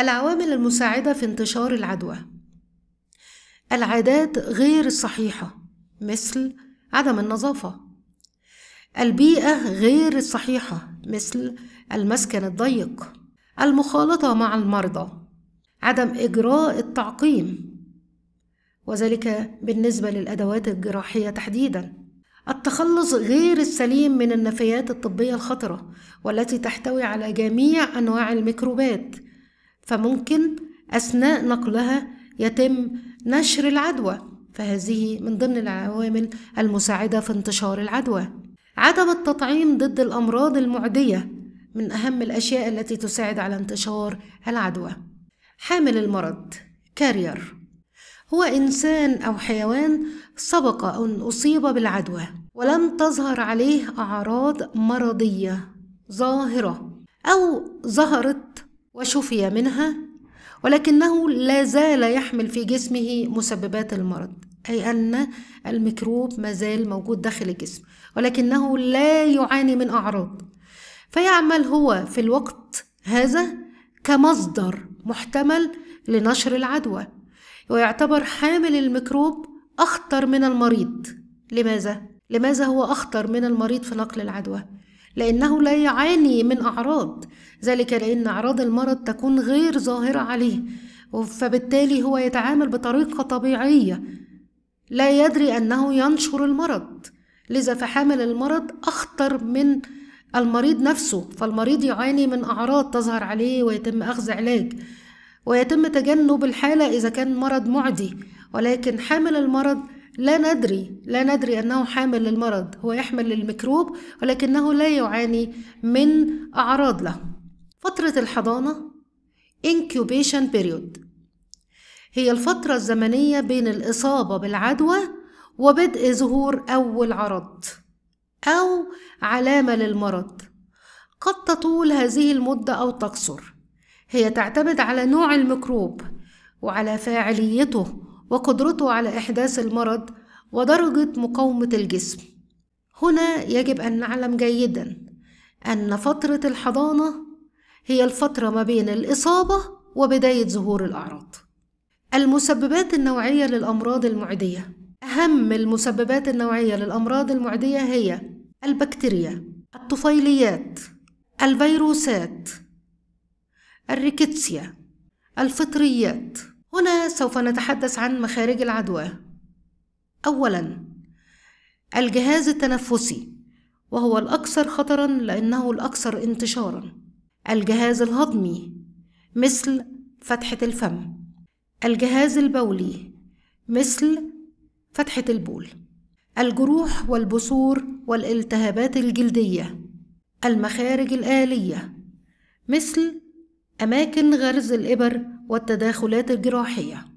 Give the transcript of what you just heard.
العوامل المساعدة في انتشار العدوى العادات غير الصحيحة مثل عدم النظافة البيئة غير الصحيحة مثل المسكن الضيق المخالطة مع المرضى عدم إجراء التعقيم وذلك بالنسبة للأدوات الجراحية تحديدًا التخلص غير السليم من النفايات الطبية الخطرة والتي تحتوي على جميع أنواع الميكروبات فممكن أثناء نقلها يتم نشر العدوى فهذه من ضمن العوامل المساعدة في انتشار العدوى عدم التطعيم ضد الأمراض المعدية من أهم الأشياء التي تساعد على انتشار العدوى حامل المرض كارير هو إنسان أو حيوان سبق أن أصيب بالعدوى ولم تظهر عليه أعراض مرضية ظاهرة أو ظهرت وشفي منها ولكنه لا زال يحمل في جسمه مسببات المرض أي أن الميكروب ما زال موجود داخل الجسم ولكنه لا يعاني من أعراض فيعمل هو في الوقت هذا كمصدر محتمل لنشر العدوى ويعتبر حامل الميكروب أخطر من المريض لماذا؟ لماذا هو أخطر من المريض في نقل العدوى؟ لأنه لا يعاني من أعراض ذلك لأن أعراض المرض تكون غير ظاهرة عليه فبالتالي هو يتعامل بطريقة طبيعية لا يدري أنه ينشر المرض لذا فحامل المرض أخطر من المريض نفسه فالمريض يعاني من أعراض تظهر عليه ويتم أخذ علاج ويتم تجنب الحالة إذا كان مرض معدي ولكن حامل المرض لا ندري لا ندري أنه حامل للمرض هو يحمل الميكروب ولكنه لا يعاني من أعراض له فترة الحضانة incubation period هي الفترة الزمنية بين الإصابة بالعدوى وبدء ظهور أول عرض أو علامة للمرض قد تطول هذه المدة أو تقصر هي تعتمد على نوع الميكروب وعلى فاعليته وقدرته على إحداث المرض ودرجة مقاومة الجسم هنا يجب أن نعلم جيدا أن فترة الحضانة هي الفترة ما بين الإصابة وبداية ظهور الأعراض المسببات النوعية للأمراض المعدية أهم المسببات النوعية للأمراض المعدية هي البكتيريا الطفيليات الفيروسات الريكتسيا الفطريات هنا سوف نتحدث عن مخارج العدوى أولا الجهاز التنفسي وهو الأكثر خطرا لأنه الأكثر انتشارا الجهاز الهضمي مثل فتحة الفم الجهاز البولي مثل فتحة البول الجروح والبثور والالتهابات الجلدية المخارج الآلية مثل أماكن غرز الإبر والتداخلات الجراحية